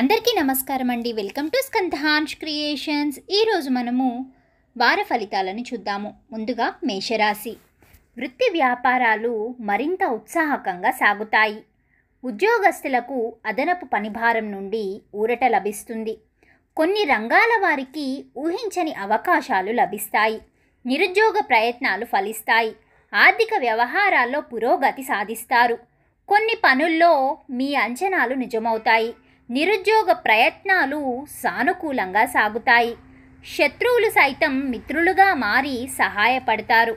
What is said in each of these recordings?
అందరికీ నమస్కారం అండి వెల్కమ్ టు స్కంధాన్స్ క్రియేషన్స్ ఈరోజు మనము వార ఫలితాలను చూద్దాము ముందుగా మేషరాశి వృత్తి వ్యాపారాలు మరింత ఉత్సాహకంగా సాగుతాయి ఉద్యోగస్తులకు అదనపు పనిభారం నుండి ఊరట లభిస్తుంది కొన్ని రంగాల వారికి ఊహించని అవకాశాలు లభిస్తాయి నిరుద్యోగ ప్రయత్నాలు ఫలిస్తాయి ఆర్థిక వ్యవహారాల్లో పురోగతి సాధిస్తారు కొన్ని పనుల్లో మీ అంచనాలు నిజమవుతాయి నిరుద్యోగ ప్రయత్నాలు సానుకూలంగా సాగుతాయి శత్రువులు సైతం మిత్రులుగా మారి సహాయపడతారు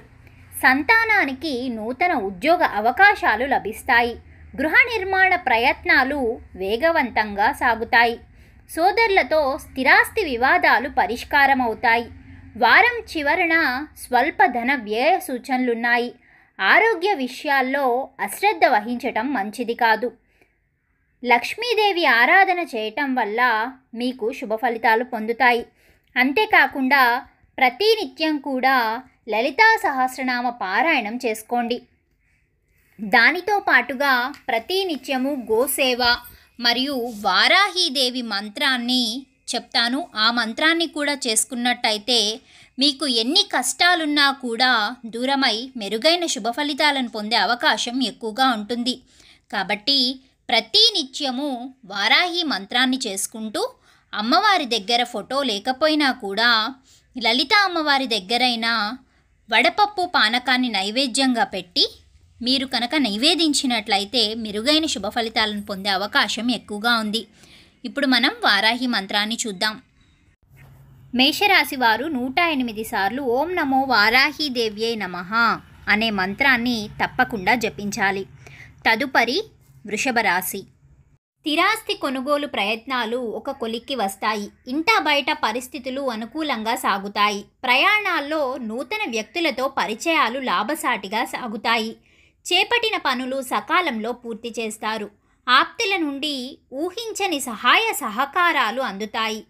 సంతానానికి నూతన ఉద్యోగ అవకాశాలు లభిస్తాయి గృహ నిర్మాణ ప్రయత్నాలు వేగవంతంగా సాగుతాయి సోదరులతో స్థిరాస్తి వివాదాలు పరిష్కారమవుతాయి వారం చివరన స్వల్ప ధన వ్యయ సూచనలున్నాయి ఆరోగ్య విషయాల్లో అశ్రద్ధ వహించటం మంచిది కాదు లక్ష్మీదేవి ఆరాధన చేయటం వల్ల మీకు శుభ ఫలితాలు పొందుతాయి అంతేకాకుండా ప్రతినిత్యం కూడా లలితా సహస్రనామ పారాయణం చేసుకోండి దానితో పాటుగా ప్రతినిత్యము గోసేవ మరియు వారాహీదేవి మంత్రాన్ని చెప్తాను ఆ మంత్రాన్ని కూడా చేసుకున్నట్టయితే మీకు ఎన్ని కష్టాలున్నా కూడా దూరమై మెరుగైన శుభ ఫలితాలను పొందే అవకాశం ఎక్కువగా ఉంటుంది కాబట్టి ప్రతి నిత్యము వారాహి మంత్రాన్ని చేసుకుంటూ అమ్మవారి దగ్గర ఫోటో లేకపోయినా కూడా లలిత అమ్మవారి దగ్గరైన వడపప్పు పానకాన్ని నైవేద్యంగా పెట్టి మీరు కనుక నైవేదించినట్లయితే మెరుగైన శుభ ఫలితాలను పొందే అవకాశం ఎక్కువగా ఉంది ఇప్పుడు మనం వారాహి మంత్రాన్ని చూద్దాం మేషరాశి వారు నూట ఎనిమిది సార్లు ఓం నమో వారాహి దేవ్యే నమ అనే మంత్రాన్ని తప్పకుండా జపించాలి తదుపరి వృషభ రాశి స్థిరాస్తి కొనుగోలు ప్రయత్నాలు ఒక కొలిక్కి వస్తాయి ఇంట బయట పరిస్థితులు అనుకూలంగా సాగుతాయి ప్రయాణాల్లో నూతన వ్యక్తులతో పరిచయాలు లాభసాటిగా సాగుతాయి చేపట్టిన పనులు సకాలంలో పూర్తి చేస్తారు ఆప్తుల నుండి ఊహించని సహాయ సహకారాలు అందుతాయి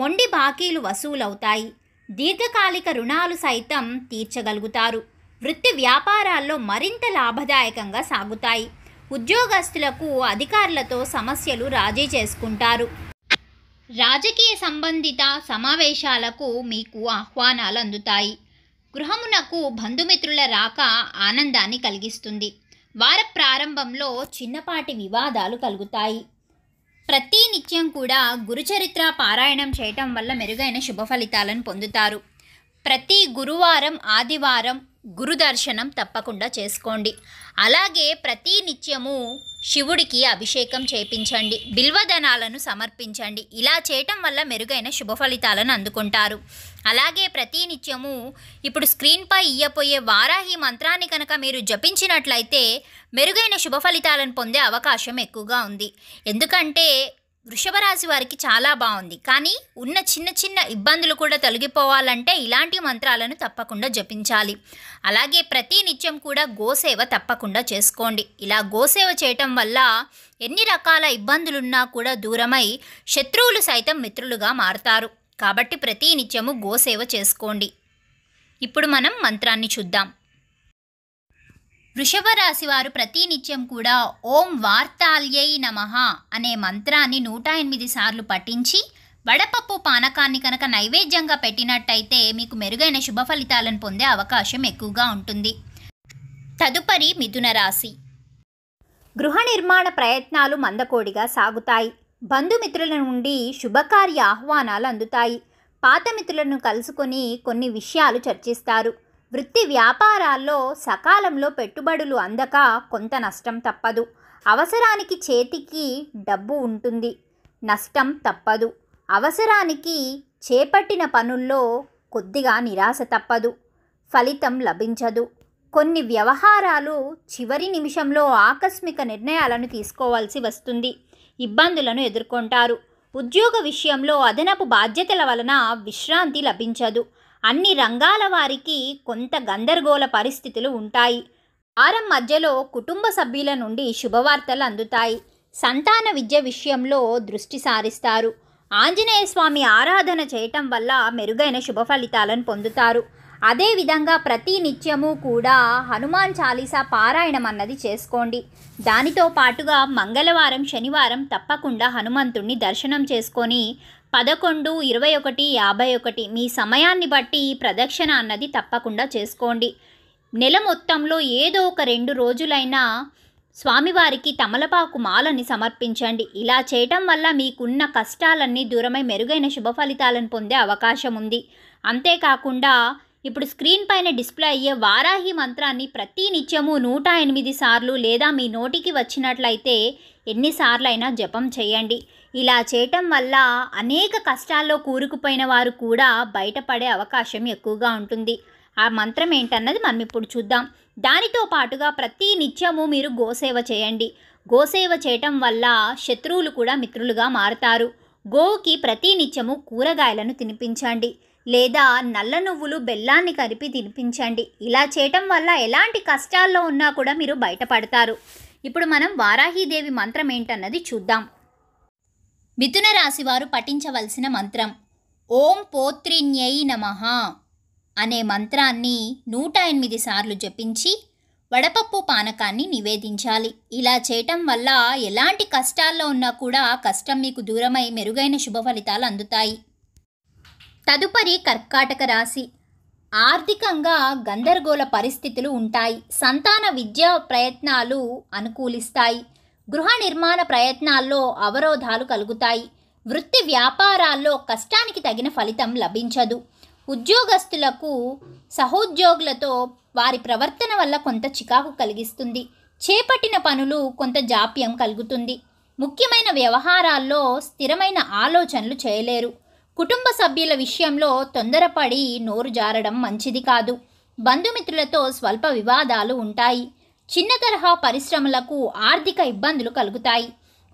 మొండి బాకీలు వసూలవుతాయి దీర్ఘకాలిక రుణాలు సైతం తీర్చగలుగుతారు వృత్తి వ్యాపారాల్లో మరింత లాభదాయకంగా సాగుతాయి ఉద్యోగస్తులకు అధికారులతో సమస్యలు రాజీ చేసుకుంటారు రాజకీయ సంబంధిత సమావేశాలకు మీకు ఆహ్వానాలు అందుతాయి గృహమునకు బంధుమిత్రుల రాక ఆనందాన్ని కలిగిస్తుంది వార ప్రారంభంలో చిన్నపాటి వివాదాలు కలుగుతాయి ప్రతి నిత్యం కూడా గురుచరిత్ర పారాయణం చేయటం వల్ల మెరుగైన శుభ ఫలితాలను పొందుతారు ప్రతి గురువారం ఆదివారం గురుదర్శనం తప్పకుండా చేసుకోండి అలాగే ప్రతి నిత్యము శివుడికి అభిషేకం చేపించండి బిల్వదనాలను సమర్పించండి ఇలా చేయటం వల్ల మెరుగైన శుభ ఫలితాలను అందుకుంటారు అలాగే ప్రతి నిత్యము ఇప్పుడు స్క్రీన్పై ఇయ్యపోయే వారాహి మంత్రాన్ని కనుక మీరు జపించినట్లయితే మెరుగైన శుభ ఫలితాలను పొందే అవకాశం ఎక్కువగా ఉంది ఎందుకంటే వృషభ రాశి వారికి చాలా బాగుంది కానీ ఉన్న చిన్న చిన్న ఇబ్బందులు కూడా తొలగిపోవాలంటే ఇలాంటి మంత్రాలను తప్పకుండా జపించాలి అలాగే ప్రతి నిత్యం కూడా గోసేవ తప్పకుండా చేసుకోండి ఇలా గోసేవ చేయటం వల్ల ఎన్ని రకాల ఇబ్బందులున్నా కూడా దూరమై శత్రువులు సైతం మిత్రులుగా మారుతారు కాబట్టి ప్రతి నిత్యము గోసేవ చేసుకోండి ఇప్పుడు మనం మంత్రాన్ని చూద్దాం వృషభ రాశి వారు ప్రతినిత్యం కూడా ఓం వార్తాల్యై నమ అనే మంత్రాన్ని నూట ఎనిమిది సార్లు పఠించి వడపప్పు పానకాన్ని కనుక నైవేద్యంగా పెట్టినట్టయితే మీకు మెరుగైన శుభ ఫలితాలను పొందే అవకాశం ఎక్కువగా ఉంటుంది తదుపరి మిథున రాశి గృహ నిర్మాణ ప్రయత్నాలు మందకోడిగా సాగుతాయి బంధుమిత్రుల నుండి శుభకార్య ఆహ్వానాలు అందుతాయి పాత మిత్రులను కలుసుకొని కొన్ని విషయాలు చర్చిస్తారు వృత్తి వ్యాపారాల్లో సకాలంలో పెట్టుబడులు అందక కొంత నష్టం తప్పదు అవసరానికి చేతికి డబ్బు ఉంటుంది నష్టం తప్పదు అవసరానికి చేపట్టిన పనుల్లో కొద్దిగా నిరాశ తప్పదు ఫలితం లభించదు కొన్ని వ్యవహారాలు చివరి నిమిషంలో ఆకస్మిక నిర్ణయాలను తీసుకోవాల్సి వస్తుంది ఇబ్బందులను ఎదుర్కొంటారు ఉద్యోగ విషయంలో అదనపు బాధ్యతల వలన విశ్రాంతి లభించదు అన్ని రంగాల వారికి కొంత గందరగోళ పరిస్థితులు ఉంటాయి వారం మధ్యలో కుటుంబ సభ్యుల నుండి శుభవార్తలు అందుతాయి సంతాన విద్య విషయంలో దృష్టి సారిస్తారు ఆంజనేయ స్వామి ఆరాధన చేయటం వల్ల మెరుగైన శుభ ఫలితాలను పొందుతారు అదేవిధంగా ప్రతి నిత్యము కూడా హనుమాన్ చాలీసా పారాయణం అన్నది చేసుకోండి దానితో పాటుగా మంగళవారం శనివారం తప్పకుండా హనుమంతుణ్ణి దర్శనం చేసుకొని పదకొండు ఇరవై ఒకటి యాభై ఒకటి మీ సమయాన్ని బట్టి ఈ ప్రదక్షిణ అన్నది తప్పకుండా చేసుకోండి నెల మొత్తంలో ఏదో ఒక రెండు రోజులైనా స్వామివారికి తమలపాకు మాలని సమర్పించండి ఇలా చేయటం వల్ల మీకున్న కష్టాలన్నీ దూరమై మెరుగైన శుభ ఫలితాలను పొందే అవకాశం ఉంది అంతేకాకుండా ఇప్పుడు స్క్రీన్ పైన డిస్ప్లే అయ్యే వారాహి మంత్రాన్ని ప్రతి నిత్యము నూట ఎనిమిది సార్లు లేదా మీ నోటికి వచ్చినట్లయితే ఎన్నిసార్లైనా జపం చేయండి ఇలా చేయటం వల్ల అనేక కష్టాల్లో కూరుకుపోయిన వారు కూడా బయటపడే అవకాశం ఎక్కువగా ఉంటుంది ఆ మంత్రం ఏంటన్నది మనం ఇప్పుడు చూద్దాం దానితో పాటుగా ప్రతి నిత్యము మీరు గోసేవ చేయండి గోసేవ చేయటం వల్ల శత్రువులు కూడా మిత్రులుగా మారుతారు గోవుకి ప్రతి నిత్యము కూరగాయలను తినిపించండి లేదా నల్ల నువ్వులు బెల్లాన్ని కలిపి తినిపించండి ఇలా చేయటం వల్ల ఎలాంటి కష్టాల్లో ఉన్నా కూడా మీరు బయటపడతారు ఇప్పుడు మనం వారాహీదేవి మంత్రం ఏంటన్నది చూద్దాం మిథున రాశివారు పఠించవలసిన మంత్రం ఓం పోత్రిన్యై నమ అనే మంత్రాన్ని నూట ఎనిమిది సార్లు జపించి వడపప్పు పానకాన్ని నివేదించాలి ఇలా చేయటం వల్ల ఎలాంటి కష్టాల్లో ఉన్నా కూడా కష్టం మీకు దూరమై మెరుగైన శుభ ఫలితాలు అందుతాయి తదుపరి కర్కాటక రాశి ఆర్థికంగా గందరగోళ పరిస్థితులు ఉంటాయి సంతాన విద్యా ప్రయత్నాలు అనుకూలిస్తాయి గృహ నిర్మాణ ప్రయత్నాల్లో అవరోధాలు కలుగుతాయి వృత్తి వ్యాపారాల్లో కష్టానికి తగిన ఫలితం లభించదు ఉద్యోగస్తులకు సహోద్యోగులతో వారి ప్రవర్తన వల్ల కొంత చికాకు కలిగిస్తుంది చేపట్టిన పనులు కొంత జాప్యం కలుగుతుంది ముఖ్యమైన వ్యవహారాల్లో స్థిరమైన ఆలోచనలు చేయలేరు కుటుంబ సభ్యుల విషయంలో తొందరపడి నోరు జారడం మంచిది కాదు బంధుమిత్రులతో స్వల్ప వివాదాలు ఉంటాయి చిన్న తరహా పరిశ్రమలకు ఆర్థిక ఇబ్బందులు కలుగుతాయి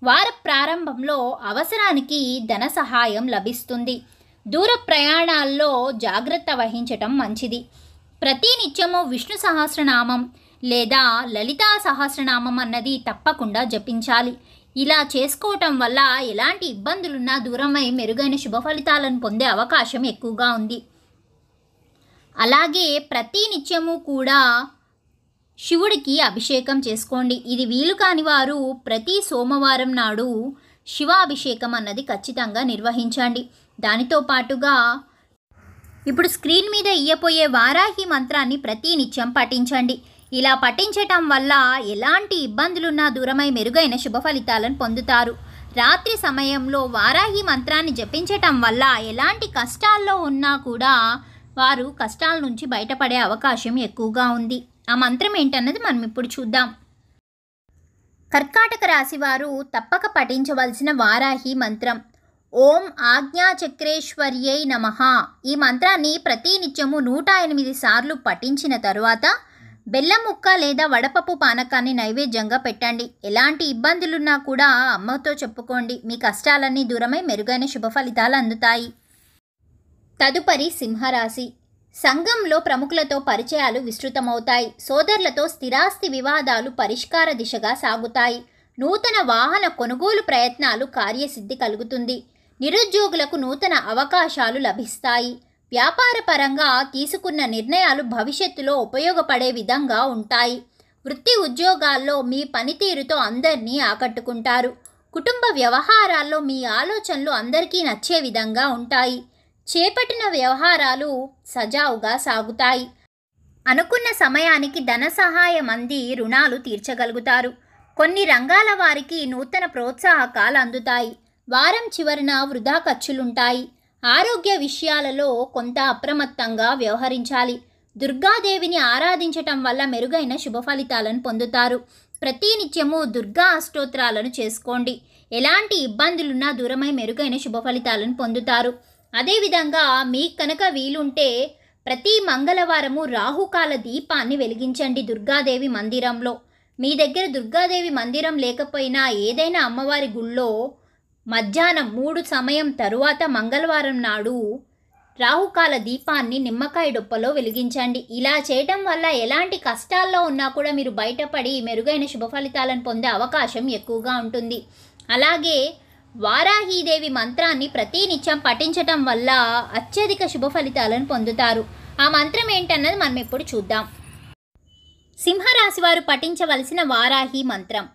వార ప్రారంభంలో అవసరానికి ధన సహాయం లభిస్తుంది దూర ప్రయాణాల్లో జాగ్రత్త వహించటం మంచిది ప్రతి నిత్యము విష్ణు సహస్రనామం లేదా లలితా సహస్రనామం అన్నది తప్పకుండా జపించాలి ఇలా చేసుకోవటం వల్ల ఎలాంటి ఇబ్బందులున్నా దూరమై మెరుగైన శుభ ఫలితాలను పొందే అవకాశం ఎక్కువగా ఉంది అలాగే ప్రతి నిత్యము కూడా శివుడికి అభిషేకం చేసుకోండి ఇది వీలు కాని వారు ప్రతి సోమవారం నాడు శివాభిషేకం అన్నది ఖచ్చితంగా నిర్వహించండి దానితో పాటుగా ఇప్పుడు స్క్రీన్ మీద ఇయ్యపోయే వారాహి మంత్రాన్ని ప్రతి నిత్యం పఠించండి ఇలా పఠించటం వల్ల ఎలాంటి ఇబ్బందులున్నా దూరమై మెరుగైన శుభ ఫలితాలను పొందుతారు రాత్రి సమయంలో వారాహి మంత్రాన్ని జపించటం వల్ల ఎలాంటి కష్టాల్లో ఉన్నా కూడా వారు కష్టాల నుంచి బయటపడే అవకాశం ఎక్కువగా ఉంది ఆ మంత్రం ఏంటన్నది మనం ఇప్పుడు చూద్దాం కర్కాటక రాశి వారు తప్పక పఠించవలసిన వారాహి మంత్రం ఓం ఆజ్ఞాచక్రేశ్వర్యై నమ ఈ మంత్రాన్ని ప్రతినిత్యము నూట ఎనిమిది సార్లు పఠించిన తరువాత బెల్లం ముక్క లేదా వడపప్పు పానకాన్ని నైవేద్యంగా పెట్టండి ఎలాంటి ఇబ్బందులున్నా కూడా అమ్మతో చెప్పుకోండి మీ కష్టాలన్నీ దూరమై మెరుగైన శుభ ఫలితాలు అందుతాయి తదుపరి సింహరాశి సంఘంలో ప్రముఖులతో పరిచయాలు విస్తృతమవుతాయి సోదరులతో స్థిరాస్తి వివాదాలు పరిష్కార దిశగా సాగుతాయి నూతన వాహన కొనుగోలు ప్రయత్నాలు కార్యసిద్ధి కలుగుతుంది నిరుద్యోగులకు నూతన అవకాశాలు లభిస్తాయి వ్యాపారపరంగా తీసుకున్న నిర్ణయాలు భవిష్యత్తులో ఉపయోగపడే విధంగా ఉంటాయి వృత్తి ఉద్యోగాల్లో మీ పనితీరుతో అందరినీ ఆకట్టుకుంటారు కుటుంబ వ్యవహారాల్లో మీ ఆలోచనలు అందరికీ నచ్చే విధంగా ఉంటాయి చేపట్టిన వ్యవహారాలు సజావుగా సాగుతాయి అనుకున్న సమయానికి ధన సహాయం అంది రుణాలు తీర్చగలుగుతారు కొన్ని రంగాల వారికి నూతన ప్రోత్సాహకాలు అందుతాయి వారం చివరిన వృధా ఖర్చులుంటాయి ఆరోగ్య విషయాలలో కొంత అప్రమత్తంగా వ్యవహరించాలి దుర్గాదేవిని ఆరాధించటం వల్ల మెరుగైన శుభ ఫలితాలను పొందుతారు ప్రతినిత్యము దుర్గా అష్టోత్రాలను చేసుకోండి ఎలాంటి ఇబ్బందులున్నా దూరమై మెరుగైన శుభ ఫలితాలను పొందుతారు అదేవిధంగా మీకు కనుక వీలుంటే ప్రతి మంగళవారము రాహుకాల దీపాన్ని వెలిగించండి దుర్గాదేవి మందిరంలో మీ దగ్గర దుర్గాదేవి మందిరం లేకపోయినా ఏదైనా అమ్మవారి గుళ్ళో మధ్యాహ్నం మూడు సమయం తరువాత మంగళవారం నాడు రాహుకాల దీపాన్ని నిమ్మకాయ డొప్పలో వెలిగించండి ఇలా చేయడం వల్ల ఎలాంటి కష్టాల్లో ఉన్నా కూడా మీరు బయటపడి మెరుగైన శుభ ఫలితాలను పొందే అవకాశం ఎక్కువగా ఉంటుంది అలాగే వారాహీదేవి మంత్రాన్ని ప్రతినిత్యం పఠించటం వల్ల అత్యధిక శుభ ఫలితాలను పొందుతారు ఆ మంత్రం ఏంటన్నది మనం ఎప్పుడు చూద్దాం సింహరాశి వారు పఠించవలసిన వారాహి మంత్రం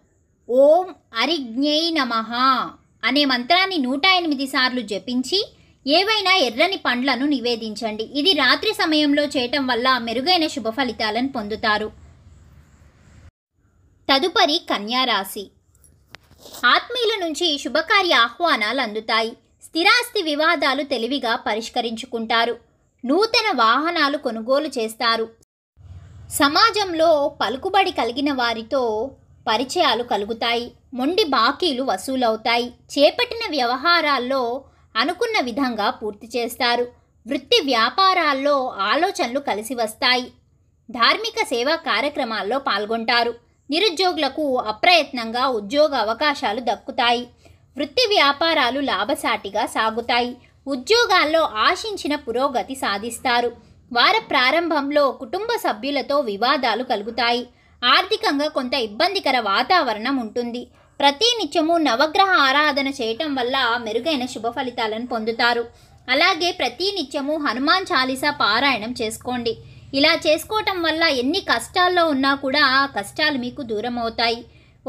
ఓం అరిజ్ఞై నమ అనే మంత్రాన్ని నూట ఎనిమిది సార్లు జపించి ఏవైనా ఎర్రని పండ్లను నివేదించండి ఇది రాత్రి సమయంలో చేయటం వల్ల మెరుగైన శుభ ఫలితాలను పొందుతారు తదుపరి కన్యారాశి ఆత్మీయుల నుంచి శుభకార్య ఆహ్వానాలు అందుతాయి స్థిరాస్తి వివాదాలు తెలివిగా పరిష్కరించుకుంటారు నూతన వాహనాలు కొనుగోలు చేస్తారు సమాజంలో పలుకుబడి కలిగిన వారితో పరిచయాలు కలుగుతాయి మొండి బాకీలు వసూలవుతాయి చేపట్టిన వ్యవహారాల్లో అనుకున్న విధంగా పూర్తి చేస్తారు వృత్తి వ్యాపారాల్లో ఆలోచనలు కలిసి వస్తాయి ధార్మిక సేవా కార్యక్రమాల్లో పాల్గొంటారు నిరుద్యోగులకు అప్రయత్నంగా ఉద్యోగ అవకాశాలు దక్కుతాయి వృత్తి వ్యాపారాలు లాభసాటిగా సాగుతాయి ఉద్యోగాల్లో ఆశించిన పురోగతి సాధిస్తారు వార ప్రారంభంలో కుటుంబ సభ్యులతో వివాదాలు కలుగుతాయి ఆర్థికంగా కొంత ఇబ్బందికర వాతావరణం ఉంటుంది ప్రతి నిత్యము నవగ్రహ ఆరాధన చేయటం వల్ల మెరుగైన శుభ ఫలితాలను పొందుతారు అలాగే ప్రతి నిత్యము హనుమాన్ చాలీసా పారాయణం చేసుకోండి ఇలా చేసుకోవటం వల్ల ఎన్ని కష్టాల్లో ఉన్నా కూడా ఆ కష్టాలు మీకు దూరం అవుతాయి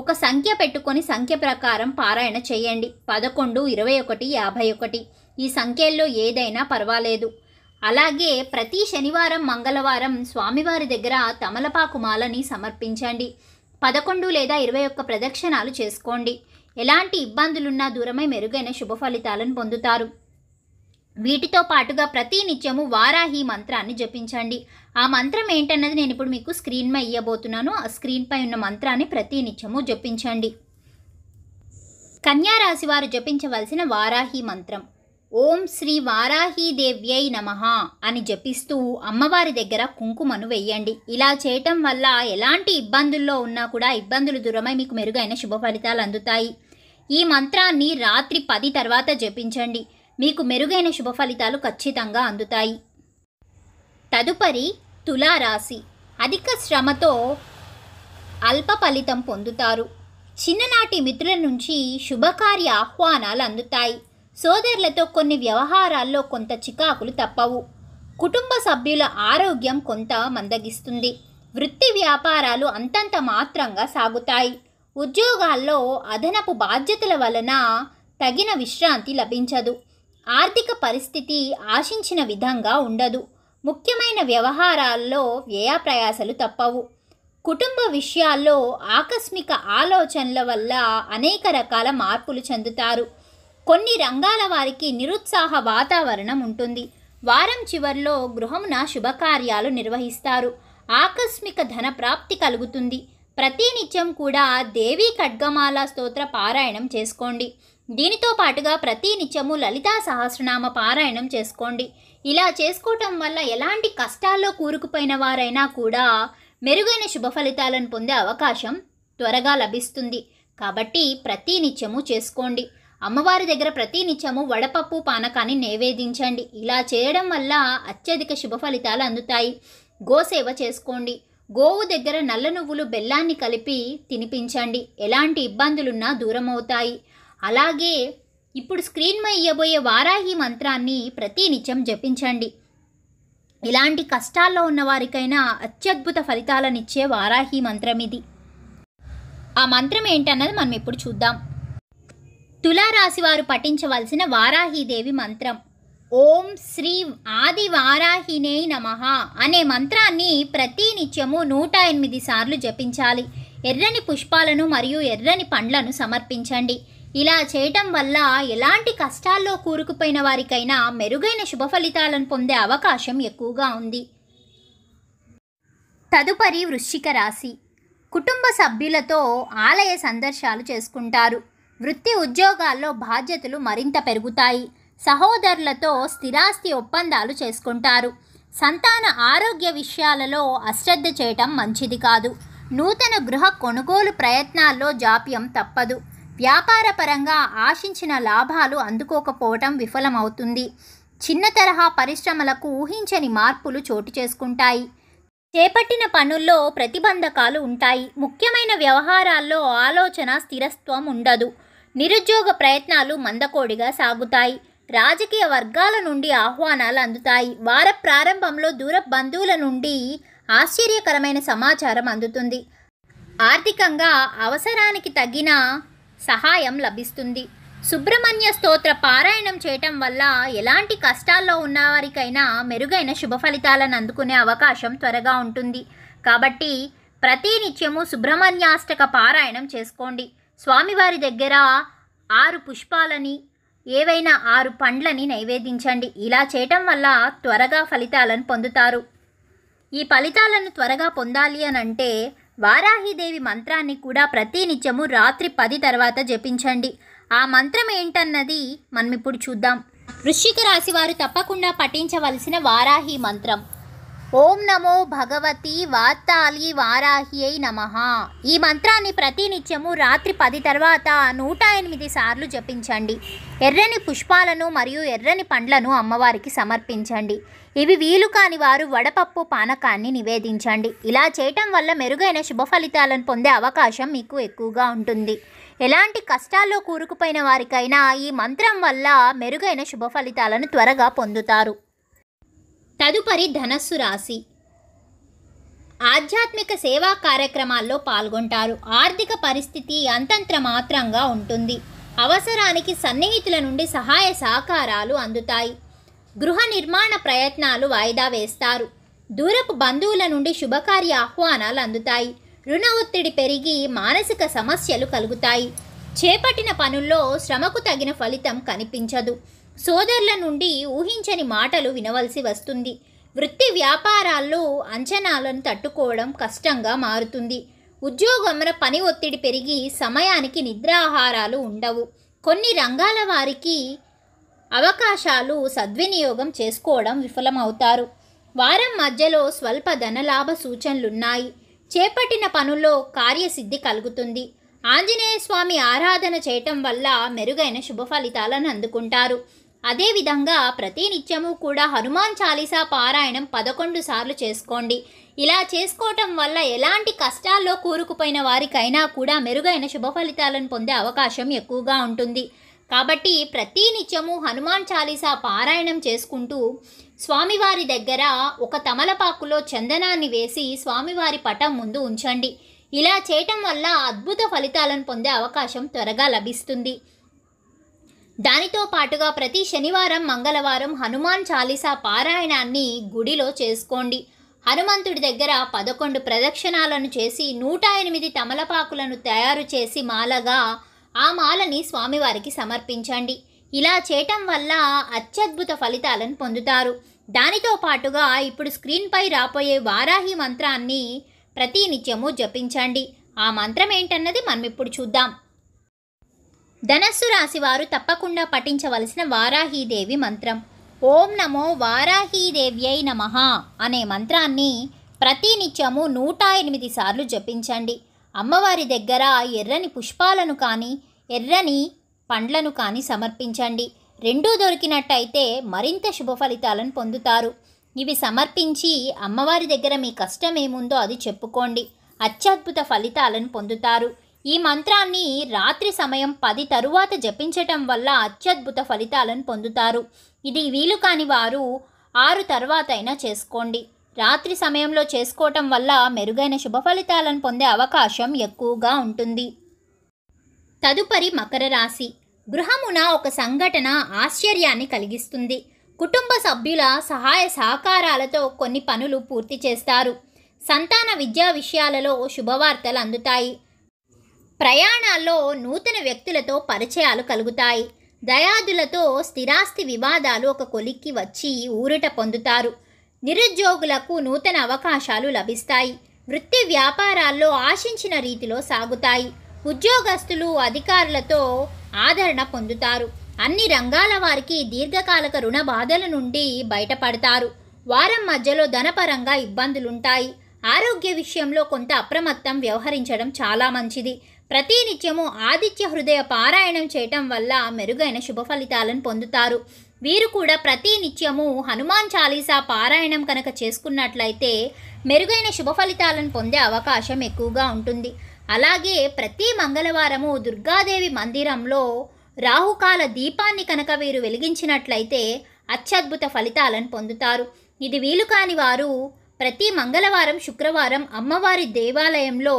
ఒక సంఖ్య పెట్టుకొని సంఖ్య ప్రకారం పారాయణ చేయండి పదకొండు ఇరవై ఒకటి యాభై ఒకటి ఈ సంఖ్యల్లో ఏదైనా పర్వాలేదు అలాగే ప్రతి శనివారం మంగళవారం స్వామివారి దగ్గర తమలపాకు మాలని సమర్పించండి పదకొండు లేదా ఇరవై ఒక్క ప్రదక్షిణాలు చేసుకోండి ఎలాంటి ఇబ్బందులున్నా దూరమై మెరుగైన శుభ ఫలితాలను పొందుతారు వీటితో పాటుగా ప్రతి నిత్యము వారాహి మంత్రాన్ని జపించండి ఆ మంత్రం ఏంటన్నది నేను ఇప్పుడు మీకు స్క్రీన్ పై ఇయ్యబోతున్నాను ఆ స్క్రీన్పై ఉన్న మంత్రాన్ని ప్రతి నిత్యము జపించండి కన్యారాశి వారు జపించవలసిన వారాహి మంత్రం ఓం శ్రీ వారాహి దేవ్యై నమ అని జపిస్తూ అమ్మవారి దగ్గర కుంకుమను వెయ్యండి ఇలా చేయటం వల్ల ఎలాంటి ఇబ్బందుల్లో ఉన్నా కూడా ఇబ్బందులు దూరమై మీకు మెరుగైన శుభ ఫలితాలు అందుతాయి ఈ మంత్రాన్ని రాత్రి పది తర్వాత జపించండి మీకు మెరుగైన శుభ ఫలితాలు ఖచ్చితంగా అందుతాయి తదుపరి తులారాశి అధిక శ్రమతో అల్ప ఫలితం పొందుతారు చిన్ననాటి మిత్రుల నుంచి శుభకార్య ఆహ్వానాలు అందుతాయి సోదరులతో కొన్ని వ్యవహారాల్లో కొంత చికాకులు తప్పవు కుటుంబ సభ్యుల ఆరోగ్యం కొంత మందగిస్తుంది వృత్తి వ్యాపారాలు అంతంత మాత్రంగా సాగుతాయి ఉద్యోగాల్లో అదనపు బాధ్యతల వలన తగిన విశ్రాంతి లభించదు ఆర్థిక పరిస్థితి ఆశించిన విధంగా ఉండదు ముఖ్యమైన వ్యవహారాల్లో వ్యయప్రయాసలు తప్పవు కుటుంబ విషయాల్లో ఆకస్మిక ఆలోచనల వల్ల అనేక రకాల మార్పులు చెందుతారు కొన్ని రంగాల వారికి నిరుత్సాహ వాతావరణం ఉంటుంది వారం చివరిలో గృహమున శుభకార్యాలు నిర్వహిస్తారు ఆకస్మిక ధన ప్రాప్తి కలుగుతుంది ప్రతినిత్యం కూడా దేవీ ఖడ్గమాల స్తోత్ర పారాయణం చేసుకోండి దీనితో పాటుగా ప్రతి నిత్యము లలితా సహస్రనామ పారాయణం చేసుకోండి ఇలా చేసుకోవటం వల్ల ఎలాంటి కష్టాల్లో కూరుకుపోయిన వారైనా కూడా మెరుగైన శుభ ఫలితాలను పొందే అవకాశం త్వరగా లభిస్తుంది కాబట్టి ప్రతి నిత్యము చేసుకోండి అమ్మవారి దగ్గర ప్రతి నిత్యము వడపప్పు పానకాన్ని నివేదించండి ఇలా చేయడం వల్ల అత్యధిక శుభ ఫలితాలు అందుతాయి గోసేవ చేసుకోండి గోవు దగ్గర నల్ల నువ్వులు బెల్లాన్ని కలిపి తినిపించండి ఎలాంటి ఇబ్బందులున్నా దూరం అవుతాయి అలాగే ఇప్పుడు స్క్రీన్పై ఇయ్యబోయే వారాహి మంత్రాన్ని ప్రతి నిత్యం జపించండి ఇలాంటి కష్టాల్లో ఉన్నవారికైనా అత్యద్భుత ఫలితాలనిచ్చే వారాహి మంత్రం ఇది ఆ మంత్రం ఏంటన్నది మనం ఇప్పుడు చూద్దాం తులారాశి వారు పఠించవలసిన వారాహిదేవి మంత్రం ఓం శ్రీ ఆది వారాహినే నమ అనే మంత్రాన్ని ప్రతి నిత్యము నూట ఎనిమిది సార్లు జపించాలి ఎర్రని పుష్పాలను మరియు ఎర్రని పండ్లను సమర్పించండి ఇలా చేయటం వల్ల ఎలాంటి కష్టాల్లో కూరుకుపోయిన వారికైనా మెరుగైన శుభ ఫలితాలను పొందే అవకాశం ఎక్కువగా ఉంది తదుపరి వృశ్చిక రాశి కుటుంబ సభ్యులతో ఆలయ సందర్శాలు చేసుకుంటారు వృత్తి ఉద్యోగాల్లో బాధ్యతలు మరింత పెరుగుతాయి సహోదరులతో స్థిరాస్తి ఒప్పందాలు చేసుకుంటారు సంతాన ఆరోగ్య విషయాలలో అశ్రద్ధ చేయటం మంచిది కాదు నూతన గృహ కొనుగోలు ప్రయత్నాల్లో జాప్యం తప్పదు వ్యాపారపరంగా ఆశించిన లాభాలు అందుకోకపోవటం విఫలమవుతుంది చిన్న తరహా పరిశ్రమలకు ఊహించని మార్పులు చోటు చేసుకుంటాయి చేపట్టిన పనుల్లో ప్రతిబంధకాలు ఉంటాయి ముఖ్యమైన వ్యవహారాల్లో ఆలోచన స్థిరత్వం ఉండదు నిరుద్యోగ ప్రయత్నాలు మందకోడిగా సాగుతాయి రాజకీయ వర్గాల నుండి ఆహ్వానాలు అందుతాయి వార ప్రారంభంలో దూర బంధువుల నుండి ఆశ్చర్యకరమైన సమాచారం అందుతుంది ఆర్థికంగా అవసరానికి తగిన సహాయం లభిస్తుంది సుబ్రహ్మణ్య స్తోత్ర పారాయణం చేయటం వల్ల ఎలాంటి కష్టాల్లో ఉన్నవారికైనా మెరుగైన శుభ ఫలితాలను అందుకునే అవకాశం త్వరగా ఉంటుంది కాబట్టి ప్రతి నిత్యము సుబ్రహ్మణ్యాష్టక పారాయణం చేసుకోండి స్వామివారి దగ్గర ఆరు పుష్పాలని ఏవైనా ఆరు పండ్లని నైవేదించండి ఇలా చేయటం వల్ల త్వరగా ఫలితాలను పొందుతారు ఈ ఫలితాలను త్వరగా పొందాలి అని అంటే వారాహిదేవి మంత్రాన్ని కూడా ప్రతినిత్యము రాత్రి పది తర్వాత జపించండి ఆ మంత్రం ఏంటన్నది మనం ఇప్పుడు చూద్దాం వృశ్చిక రాశి వారు తప్పకుండా పఠించవలసిన వారాహి మంత్రం ఓం నమో భగవతి వాతాలి వారాహ్యై నమ ఈ మంత్రాన్ని ప్రతినిత్యము రాత్రి పది తర్వాత నూట ఎనిమిది సార్లు జపించండి ఎర్రని పుష్పాలను మరియు ఎర్రని పండ్లను అమ్మవారికి సమర్పించండి ఇవి వీలు కాని వారు వడపప్పు పానకాన్ని నివేదించండి ఇలా చేయటం వల్ల మెరుగైన శుభ ఫలితాలను పొందే అవకాశం మీకు ఎక్కువగా ఉంటుంది ఎలాంటి కష్టాల్లో కూరుకుపోయిన వారికైనా ఈ మంత్రం వల్ల మెరుగైన శుభ ఫలితాలను త్వరగా పొందుతారు తదుపరి ధనస్సు రాశి ఆధ్యాత్మిక సేవా కార్యక్రమాల్లో పాల్గొంటారు ఆర్థిక పరిస్థితి అంతంత్ర మాత్రంగా ఉంటుంది అవసరానికి సన్నిహితుల నుండి సహాయ సహకారాలు అందుతాయి గృహ నిర్మాణ ప్రయత్నాలు వాయిదా వేస్తారు దూరపు బంధువుల నుండి శుభకార్య ఆహ్వానాలు అందుతాయి రుణ ఒత్తిడి పెరిగి మానసిక సమస్యలు కలుగుతాయి చేపట్టిన పనుల్లో శ్రమకు తగిన ఫలితం కనిపించదు సోదరుల నుండి ఊహించని మాటలు వినవలసి వస్తుంది వృత్తి వ్యాపారాల్లో అంచనాలను తట్టుకోవడం కష్టంగా మారుతుంది ఉద్యోగమున పని ఒత్తిడి పెరిగి సమయానికి నిద్రాహారాలు ఉండవు కొన్ని రంగాల వారికి అవకాశాలు సద్వినియోగం చేసుకోవడం విఫలమవుతారు వారం మధ్యలో స్వల్ప ధనలాభ సూచనలున్నాయి చేపట్టిన పనుల్లో కార్యసిద్ధి కలుగుతుంది ఆంజనేయ స్వామి ఆరాధన చేయటం వల్ల మెరుగైన శుభ ఫలితాలను అందుకుంటారు అదేవిధంగా నిత్యము కూడా హనుమాన్ చాలీసా పారాయణం పదకొండు సార్లు చేసుకోండి ఇలా చేసుకోవటం వల్ల ఎలాంటి కష్టాల్లో కూరుకుపోయిన వారికైనా కూడా మెరుగైన శుభ ఫలితాలను పొందే అవకాశం ఎక్కువగా ఉంటుంది కాబట్టి ప్రతి నిత్యము హనుమాన్ చాలీసా పారాయణం చేసుకుంటూ స్వామివారి దగ్గర ఒక తమలపాకులో చందనాన్ని వేసి స్వామివారి పటం ముందు ఉంచండి ఇలా చేయటం వల్ల అద్భుత ఫలితాలను పొందే అవకాశం త్వరగా లభిస్తుంది దానితో పాటుగా ప్రతి శనివారం మంగళవారం హనుమాన్ చాలీసా పారాయణాన్ని గుడిలో చేసుకోండి హనుమంతుడి దగ్గర పదకొండు ప్రదక్షిణాలను చేసి నూట ఎనిమిది తమలపాకులను తయారు చేసి మాలగా ఆ మాలని స్వామివారికి సమర్పించండి ఇలా చేయటం వల్ల అత్యద్భుత ఫలితాలను పొందుతారు దానితో పాటుగా ఇప్పుడు స్క్రీన్పై రాబోయే వారాహి మంత్రాన్ని ప్రతినిత్యము జపించండి ఆ మంత్రం ఏంటన్నది మనం ఇప్పుడు చూద్దాం ధనస్సు రాశి వారు తప్పకుండా పఠించవలసిన వారాహీదేవి మంత్రం ఓం నమో వారాహీదేవ్యై నమ అనే మంత్రాన్ని ప్రతినిత్యము నూట ఎనిమిది సార్లు జపించండి అమ్మవారి దగ్గర ఎర్రని పుష్పాలను కానీ ఎర్రని పండ్లను కానీ సమర్పించండి రెండూ దొరికినట్టయితే మరింత శుభ ఫలితాలను పొందుతారు ఇవి సమర్పించి అమ్మవారి దగ్గర మీ కష్టం ఏముందో అది చెప్పుకోండి అత్యద్భుత ఫలితాలను పొందుతారు ఈ మంత్రాన్ని రాత్రి సమయం పది తరువాత జపించటం వల్ల అత్యద్భుత ఫలితాలను పొందుతారు ఇది వీలు కాని వారు ఆరు తర్వాత అయినా చేసుకోండి రాత్రి సమయంలో చేసుకోవటం వల్ల మెరుగైన శుభ ఫలితాలను పొందే అవకాశం ఎక్కువగా ఉంటుంది తదుపరి మకర రాశి గృహమున ఒక సంఘటన ఆశ్చర్యాన్ని కలిగిస్తుంది కుటుంబ సభ్యుల సహాయ సహకారాలతో కొన్ని పనులు పూర్తి చేస్తారు సంతాన విద్యా విషయాలలో శుభవార్తలు అందుతాయి ప్రయాణాల్లో నూతన వ్యక్తులతో పరిచయాలు కలుగుతాయి దయాదులతో స్థిరాస్తి వివాదాలు ఒక కొలిక్కి వచ్చి ఊరట పొందుతారు నిరుద్యోగులకు నూతన అవకాశాలు లభిస్తాయి వృత్తి వ్యాపారాల్లో ఆశించిన రీతిలో సాగుతాయి ఉద్యోగస్తులు అధికారులతో ఆదరణ పొందుతారు అన్ని రంగాల వారికి దీర్ఘకాలిక రుణ బాధల నుండి బయటపడతారు వారం మధ్యలో ధనపరంగా ఇబ్బందులుంటాయి ఆరోగ్య విషయంలో కొంత అప్రమత్తం వ్యవహరించడం చాలా మంచిది ప్రతినిత్యము ఆదిత్య హృదయ పారాయణం చేయటం వల్ల మెరుగైన శుభ ఫలితాలను పొందుతారు వీరు కూడా ప్రతి నిత్యము హనుమాన్ చాలీసా పారాయణం కనుక చేసుకున్నట్లయితే మెరుగైన శుభ ఫలితాలను పొందే అవకాశం ఎక్కువగా ఉంటుంది అలాగే ప్రతి మంగళవారము దుర్గాదేవి మందిరంలో రాహుకాల దీపాన్ని కనుక వీరు వెలిగించినట్లయితే అత్యద్భుత ఫలితాలను పొందుతారు ఇది వీలు కాని వారు ప్రతి మంగళవారం శుక్రవారం అమ్మవారి దేవాలయంలో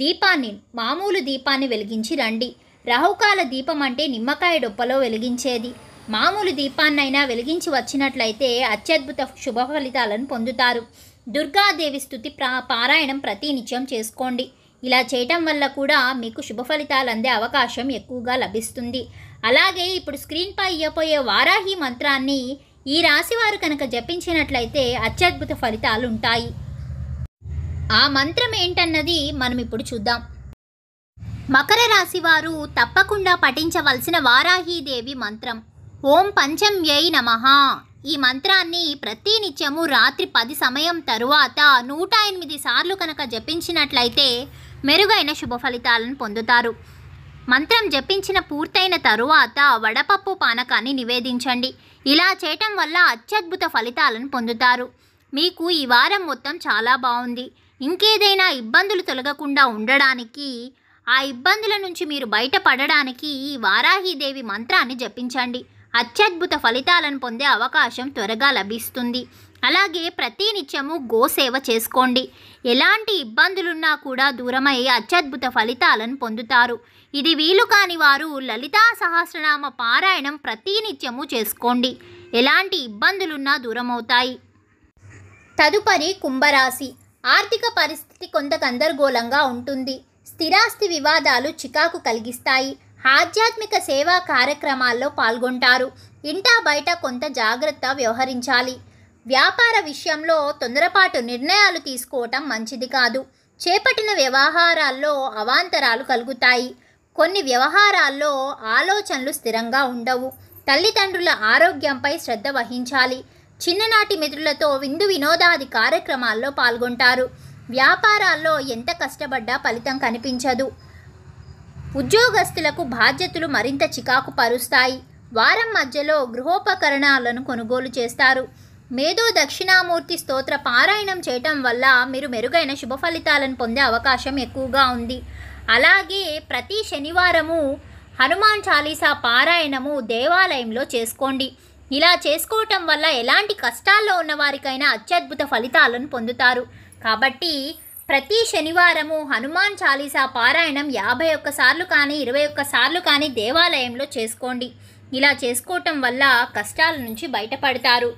దీపాన్ని మామూలు దీపాన్ని వెలిగించి రండి రాహుకాల దీపం అంటే నిమ్మకాయ డొప్పలో వెలిగించేది మామూలు దీపాన్నైనా వెలిగించి వచ్చినట్లయితే అత్యద్భుత శుభ ఫలితాలను పొందుతారు దుర్గాదేవి స్థుతి ప్రా పారాయణం ప్రతినిత్యం చేసుకోండి ఇలా చేయటం వల్ల కూడా మీకు శుభ ఫలితాలు అందే అవకాశం ఎక్కువగా లభిస్తుంది అలాగే ఇప్పుడు స్క్రీన్పై ఇవ్వబోయే వారాహి మంత్రాన్ని ఈ రాశివారు కనుక జపించినట్లయితే అత్యద్భుత ఫలితాలు ఉంటాయి ఆ మంత్రం ఏంటన్నది మనం ఇప్పుడు చూద్దాం మకర రాశి వారు తప్పకుండా పఠించవలసిన వారాహీదేవి మంత్రం ఓం పంచం వ్యయ నమ ఈ మంత్రాన్ని ప్రతి నిత్యము రాత్రి పది సమయం తరువాత నూట ఎనిమిది సార్లు కనుక జపించినట్లయితే మెరుగైన శుభ ఫలితాలను పొందుతారు మంత్రం జపించిన పూర్తయిన తరువాత వడపప్పు పానకాన్ని నివేదించండి ఇలా చేయటం వల్ల అత్యద్భుత ఫలితాలను పొందుతారు మీకు ఈ వారం మొత్తం చాలా బాగుంది ఇంకేదైనా ఇబ్బందులు తొలగకుండా ఉండడానికి ఆ ఇబ్బందుల నుంచి మీరు బయటపడడానికి ఈ వారాహీదేవి మంత్రాన్ని జపించండి అత్యద్భుత ఫలితాలను పొందే అవకాశం త్వరగా లభిస్తుంది అలాగే ప్రతి నిత్యము గోసేవ చేసుకోండి ఎలాంటి ఇబ్బందులున్నా కూడా దూరమై అత్యద్భుత ఫలితాలను పొందుతారు ఇది వీలు కాని వారు లలితా సహస్రనామ పారాయణం ప్రతి నిత్యము చేసుకోండి ఎలాంటి ఇబ్బందులున్నా దూరమవుతాయి తదుపరి కుంభరాశి ఆర్థిక పరిస్థితి కొంత గందరగోళంగా ఉంటుంది స్థిరాస్తి వివాదాలు చికాకు కలిగిస్తాయి ఆధ్యాత్మిక సేవా కార్యక్రమాల్లో పాల్గొంటారు ఇంటా బయట కొంత జాగ్రత్త వ్యవహరించాలి వ్యాపార విషయంలో తొందరపాటు నిర్ణయాలు తీసుకోవటం మంచిది కాదు చేపట్టిన వ్యవహారాల్లో అవాంతరాలు కలుగుతాయి కొన్ని వ్యవహారాల్లో ఆలోచనలు స్థిరంగా ఉండవు తల్లిదండ్రుల ఆరోగ్యంపై శ్రద్ధ వహించాలి చిన్ననాటి మిత్రులతో విందు వినోదాది కార్యక్రమాల్లో పాల్గొంటారు వ్యాపారాల్లో ఎంత కష్టపడ్డా ఫలితం కనిపించదు ఉద్యోగస్తులకు బాధ్యతలు మరింత చికాకు పరుస్తాయి వారం మధ్యలో గృహోపకరణాలను కొనుగోలు చేస్తారు మేధో దక్షిణామూర్తి స్తోత్ర పారాయణం చేయటం వల్ల మీరు మెరుగైన శుభ ఫలితాలను పొందే అవకాశం ఎక్కువగా ఉంది అలాగే ప్రతి శనివారము హనుమాన్ చాలీసా పారాయణము దేవాలయంలో చేసుకోండి ఇలా చేసుకోవటం వల్ల ఎలాంటి కష్టాల్లో ఉన్నవారికైనా అత్యద్భుత ఫలితాలను పొందుతారు కాబట్టి ప్రతి శనివారము హనుమాన్ చాలీసా పారాయణం యాభై ఒక్కసార్లు కానీ ఇరవై ఒక్కసార్లు కానీ దేవాలయంలో చేసుకోండి ఇలా చేసుకోవటం వల్ల కష్టాల నుంచి బయటపడతారు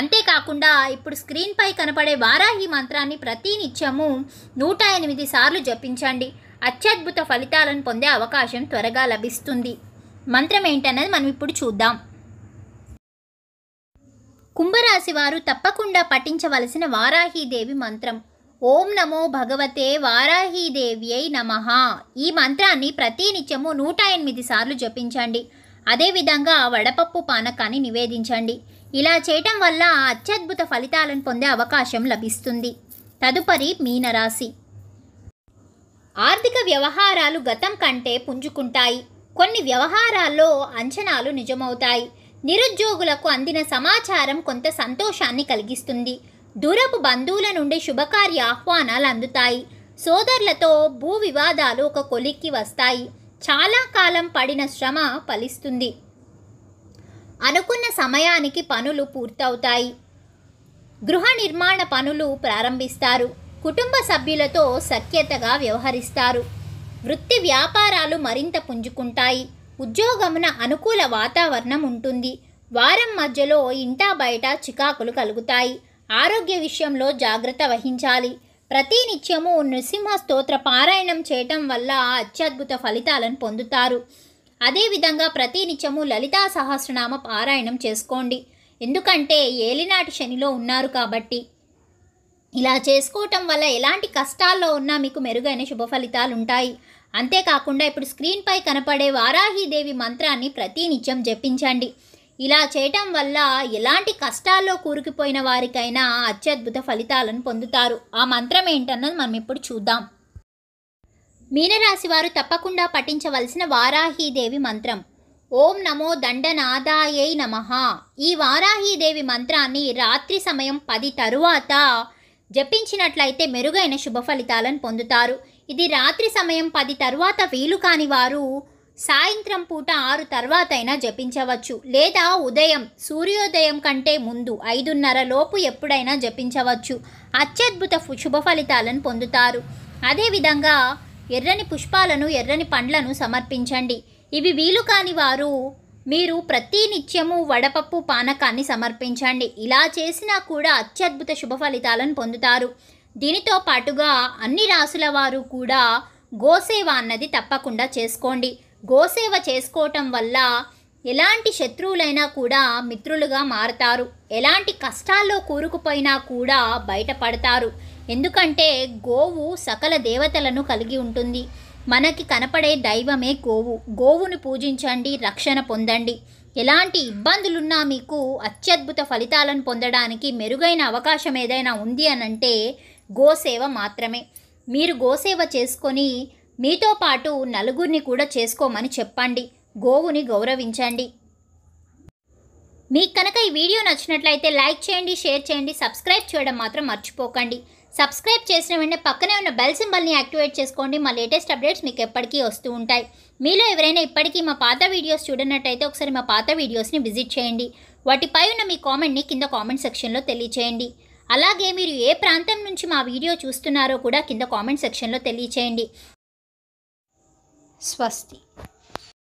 అంతేకాకుండా ఇప్పుడు స్క్రీన్పై కనపడే వారాహి మంత్రాన్ని ప్రతినిత్యము నూట ఎనిమిది సార్లు జపించండి అత్యద్భుత ఫలితాలను పొందే అవకాశం త్వరగా లభిస్తుంది మంత్రం ఏంటన్నది మనం ఇప్పుడు చూద్దాం కుంభరాశి వారు తప్పకుండా పఠించవలసిన వారాహీదేవి మంత్రం ఓం నమో భగవతే వారాహీదేవ్యై నమ ఈ మంత్రాన్ని నిత్యము నూట ఎనిమిది సార్లు జపించండి అదేవిధంగా వడపప్పు పానకాన్ని నివేదించండి ఇలా చేయటం వల్ల అత్యద్భుత ఫలితాలను పొందే అవకాశం లభిస్తుంది తదుపరి మీనరాశి ఆర్థిక వ్యవహారాలు గతం కంటే పుంజుకుంటాయి కొన్ని వ్యవహారాల్లో అంచనాలు నిజమవుతాయి నిరుద్యోగులకు అందిన సమాచారం కొంత సంతోషాన్ని కలిగిస్తుంది దూరపు బంధువుల నుండి శుభకార్య ఆహ్వానాలు అందుతాయి సోదరులతో భూ వివాదాలు ఒక కొలిక్కి వస్తాయి చాలా కాలం పడిన శ్రమ ఫలిస్తుంది అనుకున్న సమయానికి పనులు పూర్తవుతాయి గృహ నిర్మాణ పనులు ప్రారంభిస్తారు కుటుంబ సభ్యులతో సఖ్యతగా వ్యవహరిస్తారు వృత్తి వ్యాపారాలు మరింత పుంజుకుంటాయి ఉద్యోగమున అనుకూల వాతావరణం ఉంటుంది వారం మధ్యలో ఇంటా బయట చికాకులు కలుగుతాయి ఆరోగ్య విషయంలో జాగ్రత్త వహించాలి ప్రతినిత్యము నృసింహ స్తోత్ర పారాయణం చేయటం వల్ల అత్యద్భుత ఫలితాలను పొందుతారు అదేవిధంగా ప్రతినిత్యము లలితా సహస్రనామ పారాయణం చేసుకోండి ఎందుకంటే ఏలినాటి శనిలో ఉన్నారు కాబట్టి ఇలా చేసుకోవటం వల్ల ఎలాంటి కష్టాల్లో ఉన్నా మీకు మెరుగైన శుభ ఫలితాలు ఉంటాయి అంతేకాకుండా ఇప్పుడు స్క్రీన్పై కనపడే వారాహీదేవి మంత్రాన్ని ప్రతినిత్యం జపించండి ఇలా చేయటం వల్ల ఎలాంటి కష్టాల్లో కూరుకుపోయిన వారికైనా అత్యద్భుత ఫలితాలను పొందుతారు ఆ మంత్రం ఏంటన్నది మనం ఇప్పుడు చూద్దాం మీనరాశి వారు తప్పకుండా పఠించవలసిన వారాహీదేవి మంత్రం ఓం నమో దండనాదాయై నమ ఈ వారాహీదేవి మంత్రాన్ని రాత్రి సమయం పది తరువాత జపించినట్లయితే మెరుగైన శుభ ఫలితాలను పొందుతారు ఇది రాత్రి సమయం పది తరువాత వీలు కాని వారు సాయంత్రం పూట ఆరు తర్వాత అయినా జపించవచ్చు లేదా ఉదయం సూర్యోదయం కంటే ముందు ఐదున్నర లోపు ఎప్పుడైనా జపించవచ్చు అత్యద్భుత శుభ ఫలితాలను పొందుతారు అదేవిధంగా ఎర్రని పుష్పాలను ఎర్రని పండ్లను సమర్పించండి ఇవి వీలు కాని వారు మీరు ప్రతి నిత్యము వడపప్పు పానకాన్ని సమర్పించండి ఇలా చేసినా కూడా అత్యద్భుత శుభ ఫలితాలను పొందుతారు దీనితో పాటుగా అన్ని రాసుల వారు కూడా గోసేవ అన్నది తప్పకుండా చేసుకోండి గోసేవ చేసుకోవటం వల్ల ఎలాంటి శత్రువులైనా కూడా మిత్రులుగా మారతారు ఎలాంటి కష్టాల్లో కూరుకుపోయినా కూడా బయటపడతారు ఎందుకంటే గోవు సకల దేవతలను కలిగి ఉంటుంది మనకి కనపడే దైవమే గోవు గోవును పూజించండి రక్షణ పొందండి ఎలాంటి ఇబ్బందులున్నా మీకు అత్యద్భుత ఫలితాలను పొందడానికి మెరుగైన అవకాశం ఏదైనా ఉంది అనంటే గోసేవ మాత్రమే మీరు గోసేవ చేసుకొని మీతో పాటు నలుగురిని కూడా చేసుకోమని చెప్పండి గోవుని గౌరవించండి మీకు కనుక ఈ వీడియో నచ్చినట్లయితే లైక్ చేయండి షేర్ చేయండి సబ్స్క్రైబ్ చేయడం మాత్రం మర్చిపోకండి సబ్స్క్రైబ్ చేసిన వెంటనే పక్కనే ఉన్న బెల్ సింబల్ని యాక్టివేట్ చేసుకోండి మా లేటెస్ట్ అప్డేట్స్ మీకు ఎప్పటికీ వస్తూ ఉంటాయి మీలో ఎవరైనా ఇప్పటికీ మా పాత వీడియోస్ చూడనట్టయితే ఒకసారి మా పాత వీడియోస్ని విజిట్ చేయండి వాటిపై ఉన్న మీ కామెంట్ని కింద కామెంట్ సెక్షన్లో తెలియచేయండి అలాగే మీరు ఏ ప్రాంతం నుంచి మా వీడియో చూస్తున్నారో కూడా కింద కామెంట్ సెక్షన్లో తెలియచేయండి స్వస్తి